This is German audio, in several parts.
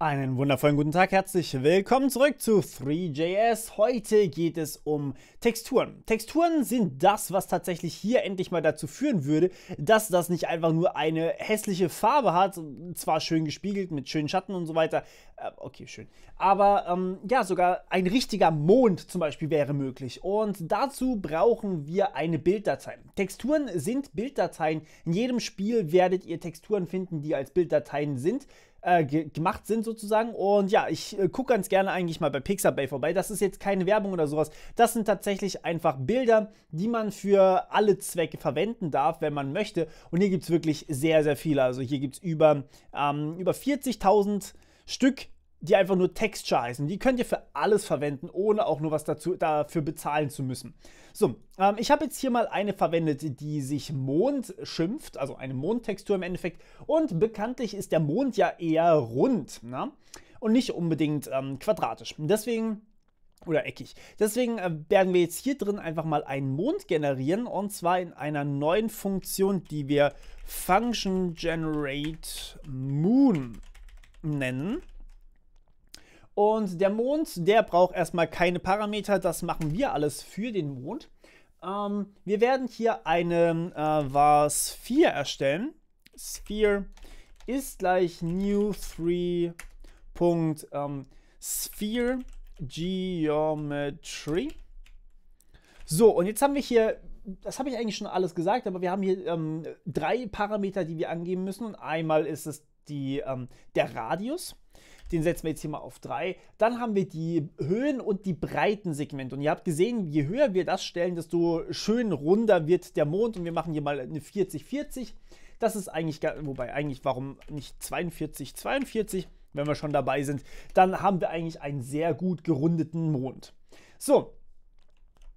Einen wundervollen guten Tag, herzlich willkommen zurück zu 3JS. Heute geht es um Texturen. Texturen sind das, was tatsächlich hier endlich mal dazu führen würde, dass das nicht einfach nur eine hässliche Farbe hat, zwar schön gespiegelt mit schönen Schatten und so weiter, äh, okay, schön, aber ähm, ja, sogar ein richtiger Mond zum Beispiel wäre möglich und dazu brauchen wir eine Bilddatei. Texturen sind Bilddateien. In jedem Spiel werdet ihr Texturen finden, die als Bilddateien sind äh, gemacht sind sozusagen. Und ja, ich äh, gucke ganz gerne eigentlich mal bei Pixabay vorbei. Das ist jetzt keine Werbung oder sowas. Das sind tatsächlich einfach Bilder, die man für alle Zwecke verwenden darf, wenn man möchte. Und hier gibt es wirklich sehr, sehr viele. Also hier gibt es über, ähm, über 40.000 Stück die einfach nur Texture heißen. Die könnt ihr für alles verwenden, ohne auch nur was dazu, dafür bezahlen zu müssen. So, ähm, ich habe jetzt hier mal eine verwendet, die sich Mond schimpft, also eine Mondtextur im Endeffekt. Und bekanntlich ist der Mond ja eher rund na? Ne? und nicht unbedingt ähm, quadratisch. Deswegen oder eckig. Deswegen äh, werden wir jetzt hier drin einfach mal einen Mond generieren und zwar in einer neuen Funktion, die wir Function Generate Moon nennen. Und der Mond, der braucht erstmal keine Parameter, das machen wir alles für den Mond. Ähm, wir werden hier eine äh, var Sphere erstellen. Sphere ist gleich new 3. Ähm, Geometry. So, und jetzt haben wir hier, das habe ich eigentlich schon alles gesagt, aber wir haben hier ähm, drei Parameter, die wir angeben müssen. Und einmal ist es die, ähm, der Radius. Den setzen wir jetzt hier mal auf 3. Dann haben wir die Höhen- und die Breitensegmente. Und ihr habt gesehen, je höher wir das stellen, desto schön runder wird der Mond. Und wir machen hier mal eine 40-40. Das ist eigentlich, wobei eigentlich, warum nicht 42, 42, wenn wir schon dabei sind, dann haben wir eigentlich einen sehr gut gerundeten Mond. So,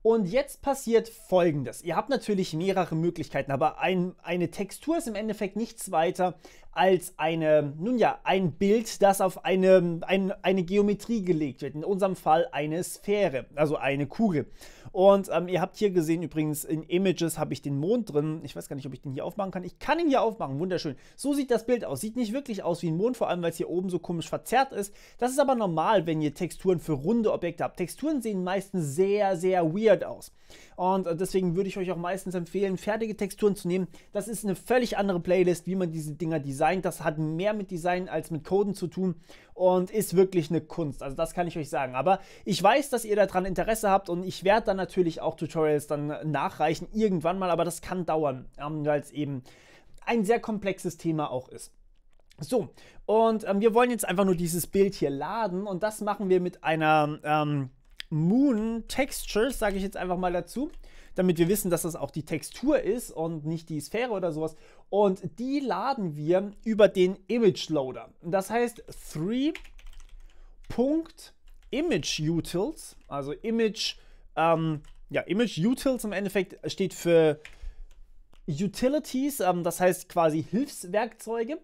und jetzt passiert folgendes. Ihr habt natürlich mehrere Möglichkeiten, aber ein, eine Textur ist im Endeffekt nichts weiter als eine, nun ja, ein Bild, das auf eine, ein, eine Geometrie gelegt wird. In unserem Fall eine Sphäre, also eine Kugel. Und ähm, ihr habt hier gesehen übrigens, in Images habe ich den Mond drin. Ich weiß gar nicht, ob ich den hier aufmachen kann. Ich kann ihn hier aufmachen, wunderschön. So sieht das Bild aus. Sieht nicht wirklich aus wie ein Mond, vor allem, weil es hier oben so komisch verzerrt ist. Das ist aber normal, wenn ihr Texturen für runde Objekte habt. Texturen sehen meistens sehr, sehr weird aus. Und äh, deswegen würde ich euch auch meistens empfehlen, fertige Texturen zu nehmen. Das ist eine völlig andere Playlist, wie man diese Dinger designt. Das hat mehr mit Design als mit Coden zu tun und ist wirklich eine Kunst. Also das kann ich euch sagen. Aber ich weiß, dass ihr daran Interesse habt und ich werde dann natürlich auch Tutorials dann nachreichen, irgendwann mal, aber das kann dauern, ähm, weil es eben ein sehr komplexes Thema auch ist. So, und ähm, wir wollen jetzt einfach nur dieses Bild hier laden und das machen wir mit einer ähm, Moon Texture, sage ich jetzt einfach mal dazu, damit wir wissen, dass das auch die Textur ist und nicht die Sphäre oder sowas. Und die laden wir über den Image Loader. Das heißt 3. Image Utils, also Image ähm, ja, Image Utils im Endeffekt steht für Utilities, ähm, das heißt quasi Hilfswerkzeuge.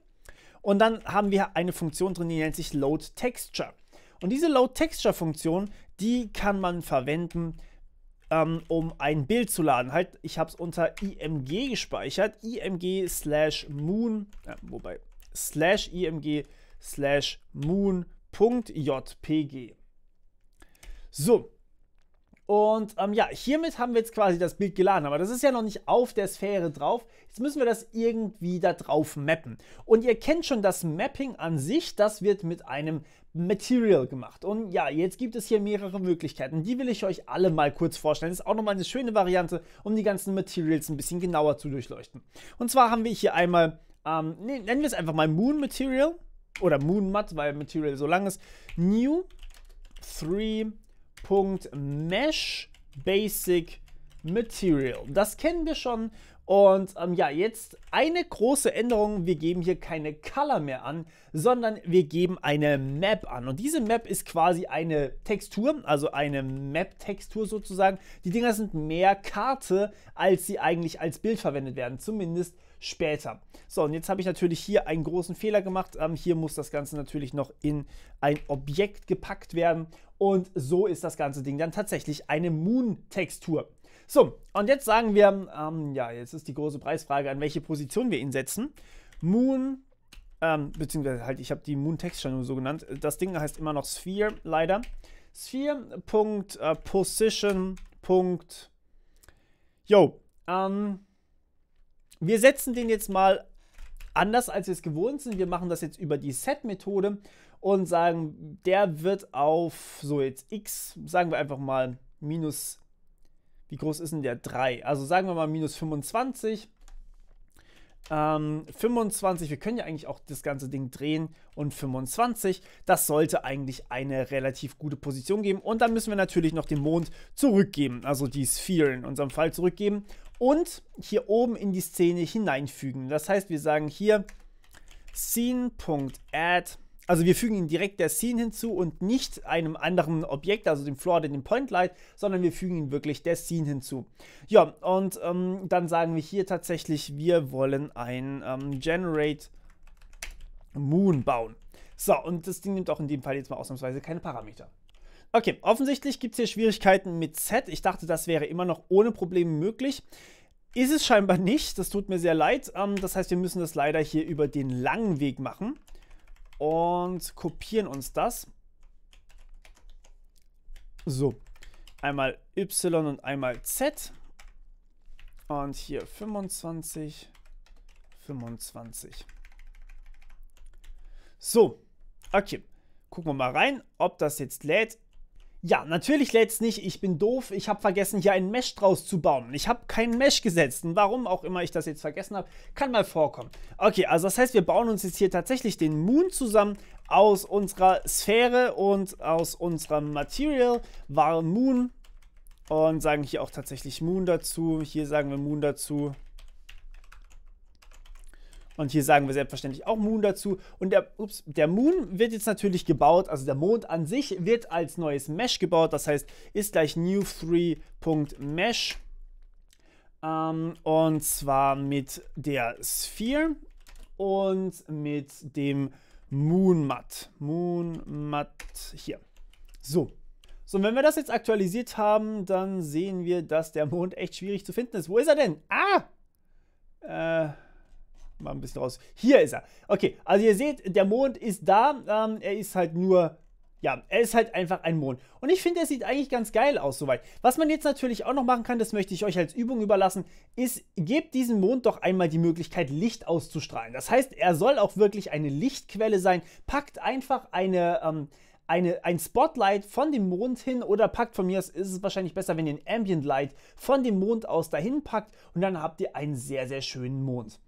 Und dann haben wir eine Funktion drin, die nennt sich Load Texture. Und diese Load Texture Funktion, die kann man verwenden, ähm, um ein Bild zu laden. Halt, ich habe es unter img gespeichert, img slash moon, äh, wobei, slash img slash moon.jpg. So, und ähm, ja, hiermit haben wir jetzt quasi das Bild geladen, aber das ist ja noch nicht auf der Sphäre drauf. Jetzt müssen wir das irgendwie da drauf mappen. Und ihr kennt schon das Mapping an sich, das wird mit einem Material gemacht. Und ja, jetzt gibt es hier mehrere Möglichkeiten. Die will ich euch alle mal kurz vorstellen. Das ist auch nochmal eine schöne Variante, um die ganzen Materials ein bisschen genauer zu durchleuchten. Und zwar haben wir hier einmal, ähm, ne, nennen wir es einfach mal Moon Material oder Moon Matt, weil Material so lang ist. New 3 Mesh Basic Material. Das kennen wir schon. Und ähm, ja, jetzt eine große Änderung. Wir geben hier keine Color mehr an, sondern wir geben eine Map an. Und diese Map ist quasi eine Textur, also eine Map-Textur sozusagen. Die Dinger sind mehr Karte, als sie eigentlich als Bild verwendet werden, zumindest später. So, und jetzt habe ich natürlich hier einen großen Fehler gemacht. Ähm, hier muss das Ganze natürlich noch in ein Objekt gepackt werden. Und so ist das ganze Ding dann tatsächlich eine Moon-Textur. So, und jetzt sagen wir, ähm, ja, jetzt ist die große Preisfrage, an welche Position wir ihn setzen. Moon, ähm, beziehungsweise halt, ich habe die Moon-Text schon so genannt. Das Ding heißt immer noch Sphere, leider. Sphere.position. Äh, Yo, ähm, wir setzen den jetzt mal anders als wir es gewohnt sind. Wir machen das jetzt über die Set-Methode und sagen, der wird auf so jetzt x, sagen wir einfach mal minus, wie groß ist denn der 3? Also sagen wir mal minus 25 ähm, 25, wir können ja eigentlich auch das ganze Ding drehen und 25, das sollte eigentlich eine relativ gute Position geben. Und dann müssen wir natürlich noch den Mond zurückgeben, also die Sphere in unserem Fall zurückgeben und hier oben in die Szene hineinfügen. Das heißt, wir sagen hier scene.add also wir fügen ihn direkt der Scene hinzu und nicht einem anderen Objekt, also dem Floor oder dem Point Light, sondern wir fügen ihn wirklich der Scene hinzu. Ja, und ähm, dann sagen wir hier tatsächlich, wir wollen ein ähm, Generate Moon bauen. So, und das Ding nimmt auch in dem Fall jetzt mal ausnahmsweise keine Parameter. Okay, offensichtlich gibt es hier Schwierigkeiten mit Set. Ich dachte, das wäre immer noch ohne Probleme möglich. Ist es scheinbar nicht, das tut mir sehr leid. Ähm, das heißt, wir müssen das leider hier über den langen Weg machen und kopieren uns das. So, einmal Y und einmal Z. Und hier 25, 25. So, okay. Gucken wir mal rein, ob das jetzt lädt. Ja, natürlich lädt es nicht. Ich bin doof. Ich habe vergessen, hier einen Mesh draus zu bauen. Ich habe keinen Mesh gesetzt. Und warum auch immer ich das jetzt vergessen habe, kann mal vorkommen. Okay, also das heißt, wir bauen uns jetzt hier tatsächlich den Moon zusammen aus unserer Sphäre und aus unserem Material war Moon und sagen hier auch tatsächlich Moon dazu. Hier sagen wir Moon dazu. Und hier sagen wir selbstverständlich auch Moon dazu. Und der, ups, der Moon wird jetzt natürlich gebaut, also der Mond an sich wird als neues Mesh gebaut. Das heißt, ist gleich new3.mesh. Ähm, und zwar mit der Sphere und mit dem Moon Moon Moonmat hier. So. So, und wenn wir das jetzt aktualisiert haben, dann sehen wir, dass der Mond echt schwierig zu finden ist. Wo ist er denn? Ah! Äh, mal ein bisschen raus. Hier ist er. Okay, also ihr seht, der Mond ist da. Ähm, er ist halt nur ja, er ist halt einfach ein Mond. Und ich finde, er sieht eigentlich ganz geil aus soweit. Was man jetzt natürlich auch noch machen kann, das möchte ich euch als Übung überlassen, ist, gebt diesem Mond doch einmal die Möglichkeit, Licht auszustrahlen. Das heißt, er soll auch wirklich eine Lichtquelle sein. Packt einfach eine, ähm, eine, ein Spotlight von dem Mond hin oder packt von mir aus, ist es wahrscheinlich besser, wenn ihr ein Ambient Light von dem Mond aus dahin packt und dann habt ihr einen sehr, sehr schönen Mond.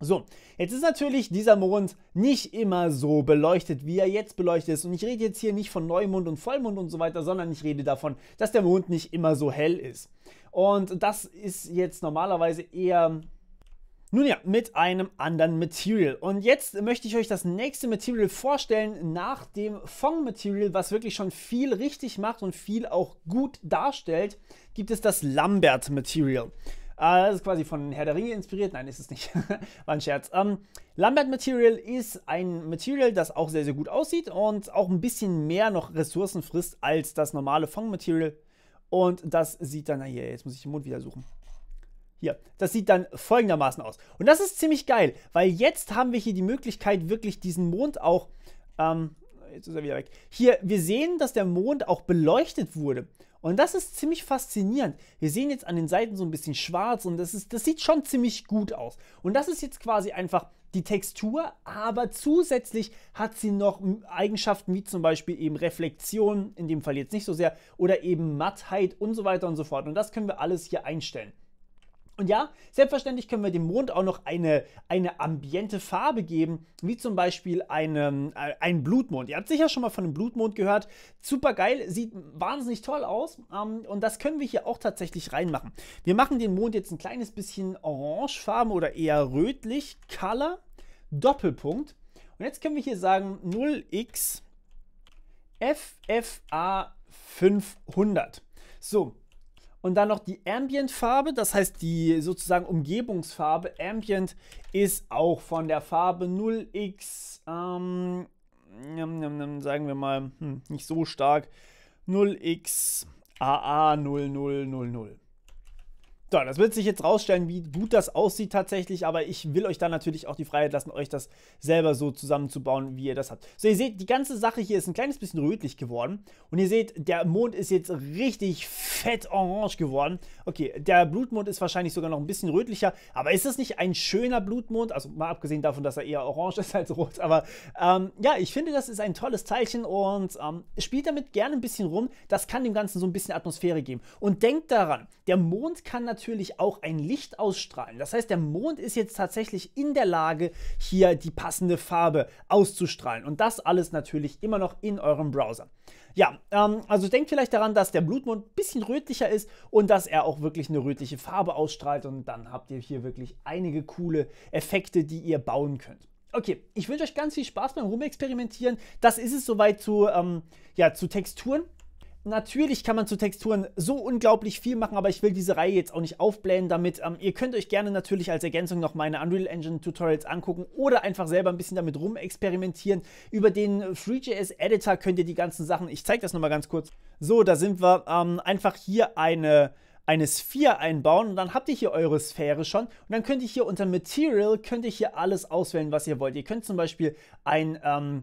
So, jetzt ist natürlich dieser Mond nicht immer so beleuchtet, wie er jetzt beleuchtet ist. Und ich rede jetzt hier nicht von Neumond und Vollmond und so weiter, sondern ich rede davon, dass der Mond nicht immer so hell ist. Und das ist jetzt normalerweise eher nun ja, mit einem anderen Material. Und jetzt möchte ich euch das nächste Material vorstellen nach dem Fong Material, was wirklich schon viel richtig macht und viel auch gut darstellt, gibt es das Lambert Material. Ah, das ist quasi von Herr der Ringe inspiriert. Nein, ist es nicht. War ein Scherz. Ähm, Lambert Material ist ein Material, das auch sehr, sehr gut aussieht und auch ein bisschen mehr noch Ressourcen frisst als das normale Fong-Material. Und das sieht dann, hier, jetzt muss ich den Mund wieder suchen. Hier, das sieht dann folgendermaßen aus. Und das ist ziemlich geil, weil jetzt haben wir hier die Möglichkeit, wirklich diesen Mond auch ähm, jetzt ist er wieder weg. Hier, wir sehen, dass der Mond auch beleuchtet wurde. Und das ist ziemlich faszinierend. Wir sehen jetzt an den Seiten so ein bisschen schwarz und das, ist, das sieht schon ziemlich gut aus. Und das ist jetzt quasi einfach die Textur, aber zusätzlich hat sie noch Eigenschaften wie zum Beispiel eben Reflexion, in dem Fall jetzt nicht so sehr, oder eben Mattheit und so weiter und so fort. Und das können wir alles hier einstellen. Und ja, selbstverständlich können wir dem Mond auch noch eine, eine ambiente Farbe geben, wie zum Beispiel einen, äh, einen Blutmond. Ihr habt sicher schon mal von einem Blutmond gehört. Super geil, sieht wahnsinnig toll aus. Ähm, und das können wir hier auch tatsächlich reinmachen. Wir machen den Mond jetzt ein kleines bisschen orangefarben oder eher rötlich. Color, Doppelpunkt. Und jetzt können wir hier sagen 0x FFA 500. So, und dann noch die Ambient-Farbe, das heißt die sozusagen Umgebungsfarbe. Ambient ist auch von der Farbe 0x, ähm, sagen wir mal, hm, nicht so stark, 0 xaa 0000 So, das wird sich jetzt rausstellen, wie gut das aussieht tatsächlich, aber ich will euch da natürlich auch die Freiheit lassen, euch das selber so zusammenzubauen, wie ihr das habt. So, ihr seht, die ganze Sache hier ist ein kleines bisschen rötlich geworden und ihr seht, der Mond ist jetzt richtig viel fett orange geworden. Okay, der Blutmond ist wahrscheinlich sogar noch ein bisschen rötlicher, aber ist das nicht ein schöner Blutmond? Also mal abgesehen davon, dass er eher orange ist als rot, aber ähm, ja, ich finde, das ist ein tolles Teilchen und ähm, spielt damit gerne ein bisschen rum. Das kann dem Ganzen so ein bisschen Atmosphäre geben. Und denkt daran, der Mond kann natürlich auch ein Licht ausstrahlen. Das heißt, der Mond ist jetzt tatsächlich in der Lage, hier die passende Farbe auszustrahlen. Und das alles natürlich immer noch in eurem Browser. Ja, ähm, also denkt vielleicht daran, dass der Blutmond ein bisschen rötlicher ist und dass er auch wirklich eine rötliche Farbe ausstrahlt und dann habt ihr hier wirklich einige coole Effekte, die ihr bauen könnt. Okay, ich wünsche euch ganz viel Spaß beim Rumexperimentieren. Das ist es soweit zu, ähm, ja, zu Texturen. Natürlich kann man zu Texturen so unglaublich viel machen, aber ich will diese Reihe jetzt auch nicht aufblähen damit. Ähm, ihr könnt euch gerne natürlich als Ergänzung noch meine Unreal Engine Tutorials angucken oder einfach selber ein bisschen damit rumexperimentieren. Über den FreeJS Editor könnt ihr die ganzen Sachen, ich zeige das nochmal ganz kurz. So, da sind wir. Ähm, einfach hier eine eine Sphere einbauen und dann habt ihr hier eure Sphäre schon und dann könnt ihr hier unter Material könnt ihr hier alles auswählen, was ihr wollt. Ihr könnt zum Beispiel ein, ähm,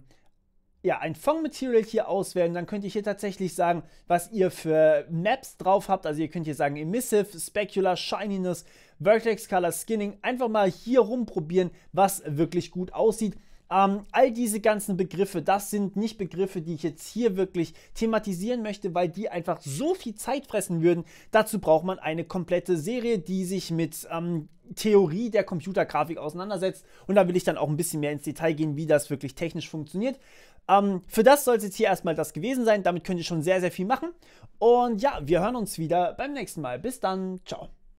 ja, ein Fong-Material hier auswählen, dann könnt ihr hier tatsächlich sagen, was ihr für Maps drauf habt. Also ihr könnt hier sagen Emissive, Specular, Shininess, Vertex Color, Skinning. Einfach mal hier rumprobieren, was wirklich gut aussieht. Ähm, all diese ganzen Begriffe, das sind nicht Begriffe, die ich jetzt hier wirklich thematisieren möchte, weil die einfach so viel Zeit fressen würden. Dazu braucht man eine komplette Serie, die sich mit ähm, Theorie der Computergrafik auseinandersetzt. Und da will ich dann auch ein bisschen mehr ins Detail gehen, wie das wirklich technisch funktioniert. Ähm, für das soll es jetzt hier erstmal das gewesen sein. Damit könnt ihr schon sehr, sehr viel machen. Und ja, wir hören uns wieder beim nächsten Mal. Bis dann. Ciao.